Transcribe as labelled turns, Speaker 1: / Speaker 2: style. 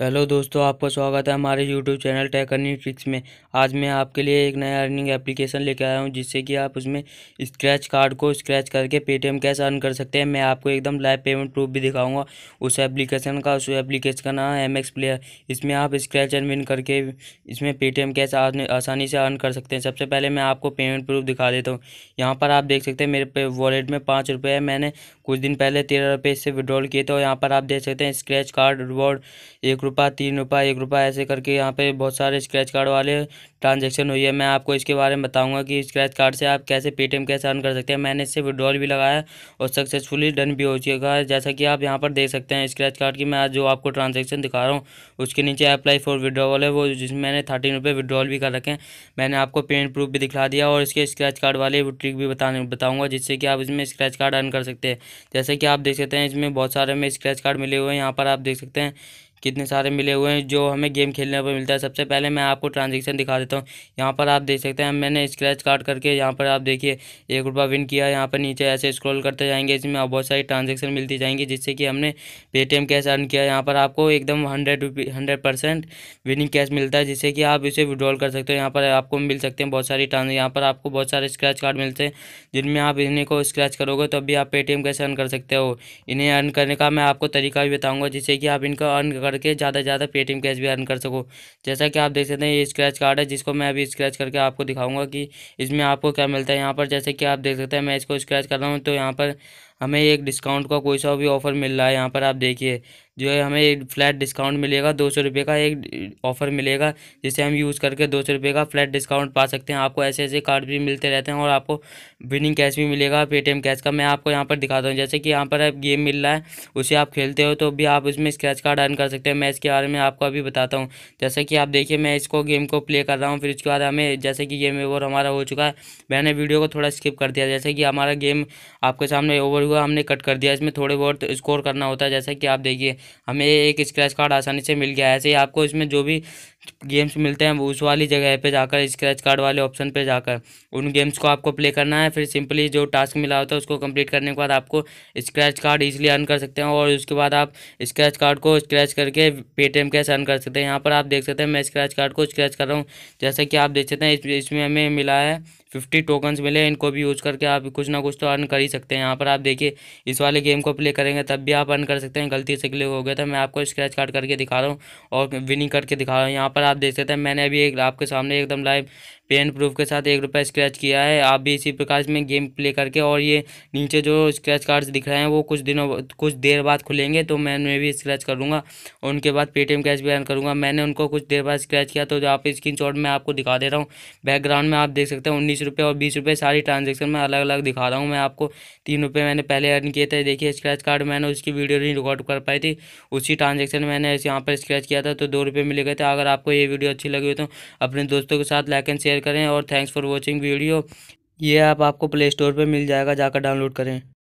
Speaker 1: hello दोस्तों आपका स्वागत है हमारे YouTube channel Tech Earning Tricks में आज मैं आपके लिए एक नया अर्निंग एप्लीकेशन लेकर आया हूं जिससे कि आप उसमें स्क्रैच कार्ड को स्क्रैच करके पेटीएम कैश अर्न कर सकते हैं मैं आपको एकदम लाइव पेमेंट प्रूफ भी दिखाऊंगा उस एप्लीकेशन का उस एप्लीकेशन का नाम है एम प्लेयर इसमें आप स्क्रैच एंड विन करके इसमें पेटीएम कैश आसानी से अर्न कर सकते हैं सबसे पहले मैं आपको पेमेंट प्रूफ दिखा देता हूँ यहाँ पर आप देख सकते हैं मेरे वॉलेट में पाँच रुपये है मैंने कुछ दिन पहले तेरह रुपये इससे विड्रॉल किए थे और यहाँ पर आप देख सकते हैं स्क्रैच कार्ड रिवॉर्ड एक रुपया तीन रुपये एक रुपये ऐसे करके यहाँ पे बहुत सारे स्क्रैच कार्ड वाले ट्रांजेक्शन हुई है मैं आपको इसके बारे में बताऊँगा कि स्क्रैच कार्ड से आप कैसे पेटीएम कैसे अर्न कर सकते हैं मैंने इससे विड्रॉल भी लगाया और सक्सेसफुली डन भी हो चुका है जैसा कि आप यहाँ पर देख सकते हैं स्क्रैच कार्ड की मैं आज जो आपको ट्रांजेक्शन दिखा रहा हूँ उसके नीचे अप्लाई फॉर विड्रॉवल है वो जिसमें मैंने थर्टीन रुपये विड्रॉल भी कर रखे हैं मैंने आपको पेंट प्रूफ भी दिखा दिया और इसके स्क्रैच कार्ड वाले ट्रिक भी बताने बताऊँगा जिससे कि आप इसमें स्क्रैच कार्ड अर्न कर सकते हैं जैसे कि आप देख सकते हैं इसमें बहुत सारे में स्क्रैच कार्ड मिले हुए हैं यहाँ पर आप देख सकते हैं कितने सारे मिले हुए हैं जो हमें गेम खेलने पर मिलता है सबसे पहले मैं आपको ट्रांजेक्शन दिखा देता हूँ यहाँ पर आप देख सकते हैं मैंने स्क्रैच काट करके यहाँ पर आप देखिए एक रुपया विन किया यहाँ पर नीचे ऐसे स्क्रॉल करते जाएंगे इसमें बहुत सारी ट्रांजेक्शन मिलती जाएंगी जिससे कि हमने पेटीएम कैश अर्न किया यहाँ पर आपको एकदम hundred rupee hundred percent winning cash मिलता है जिससे कि आप इसे विड्रॉल कर सकते हो यहाँ पर आपको मिल सकते हैं बहुत सारी ट्रांज यहाँ पर आपको बहुत सारे स्क्रैच कार्ड मिलते हैं जिनमें आप इन्हें को स्क्रैच करोगे तब भी आप पेटीएम कैसे अर्न कर सकते हो इन्हें अर्न करने का मैं आपको तरीका भी बताऊँगा जिससे कि आप इनका अर्न करके ज़्यादा से ज़्यादा पेटीएम कैश भी अर्न कर सको जैसा कि आप देख सकते हैं ये स्क्रैच कार्ड है जिसको मैं अभी स्क्रैच करके आपको दिखाऊंगा कि इसमें आपको क्या मिलता है यहाँ पर जैसे कि आप देख सकते हैं मैं इसको स्क्रैच कर रहा हूँ तो यहाँ पर हमें एक डिस्काउंट का कोई सा भी ऑफ़र मिल रहा है यहाँ पर आप देखिए जो है हमें एक फ्लैट डिस्काउंट मिलेगा दो सौ रुपये का एक ऑफ़र मिलेगा जिसे हम यूज़ करके दो सौ रुपये का फ्लैट डिस्काउंट पा सकते हैं आपको ऐसे ऐसे कार्ड भी मिलते रहते हैं और आपको विनिंग कैश भी मिलेगा पेटीएम कैश का मैं आपको यहाँ पर दिखाता हूँ जैसे कि यहाँ पर आप गेम मिल रहा है उसे आप खेलते हो तो भी आप उसमें स्क्रैच कार्ड अर्न कर सकते हैं मैं इसके बारे में आपको अभी बताता हूँ जैसे कि आप देखिए मैं इसको गेम को प्ले कर रहा हूँ फिर उसके बाद हमें जैसे कि गेम ओवर हमारा हो चुका है मैंने वीडियो को थोड़ा स्किप कर दिया जैसे कि हमारा गेम आपके सामने ओवर कार्ड को हमने कट कर दिया इसमें थोड़े बहुत स्कोर करना होता है जैसा कि आप देखिए हमें एक स्क्रैच कार्ड आसानी से मिल गया है ऐसे ही आपको इसमें जो भी गेम्स मिलते हैं उस वाली जगह पे जाकर स्क्रैच कार्ड वाले ऑप्शन पे जाकर उन गेम्स को आपको प्ले करना है फिर सिंपली जो टास्क मिला होता है उसको कंप्लीट करने के बाद आपको स्क्रैच कार्ड इजीली अर्न कर सकते हैं और उसके बाद आप स्क्रैच कार्ड को स्क्रैच करके पेटीएम कैश अर्न कर सकते हैं यहाँ पर आप देख सकते हैं मैं स्क्रैच कार्ड को स्क्रैच कर रहा हूँ जैसे कि आप देख सकते हैं इसमें हमें मिला है फिफ्टी टोकन्स मिले इनको भी यूज़ करके आप कुछ ना कुछ तो अर्न कर ही सकते हैं यहाँ पर आप देख देखिए इस वाले गेम को प्ले करेंगे तब भी आप अन कर सकते हैं गलती से क्लिक हो गया था मैं आपको स्क्रैच कार्ड करके दिखा रहा हूँ और विनिंग करके दिखा रहा हूँ यहाँ पर आप देख सकते हैं मैंने अभी एक आपके सामने एकदम लाइव पेन प्रूफ के साथ एक रुपये स्क्रैच किया है आप भी इसी प्रकार में गेम प्ले करके और ये नीचे जो स्क्रैच कार्ड्स दिख रहे हैं वो कुछ दिनों कुछ देर बाद खुलेंगे तो मैं उनमें भी स्क्रैच करूँगा उनके बाद पेटीएम कैश भी अर्न करूँगा मैंने उनको कुछ देर बाद स्क्रैच किया तो आप स्क्रीन शॉट में आपको दिखा दे रहा हूँ बैकग्राउंड में आप देख सकते हैं उन्नीस रुपये और बीस रुपये सारी ट्रांजेक्शन में अलग अलग दिखा रहा हूँ मैं आपको तीन रुपये मैंने पहले अर्न किए थे देखिए स्क्रैच कार्ड मैंने उसकी वीडियो नहीं रिकॉर्ड कर पाई थी उसी ट्रांजेक्शन मैंने यहाँ पर स्क्रैच किया था तो दो रुपये मिले गए थे अगर आपको ये वीडियो अच्छी लगी हो तो अपने दोस्तों के साथ लाइक एंड शेयर शेयर करें और थैंक्स फॉर वॉचिंग वीडियो ये ऐप आप आपको प्ले स्टोर पर मिल जाएगा जाकर डाउनलोड करें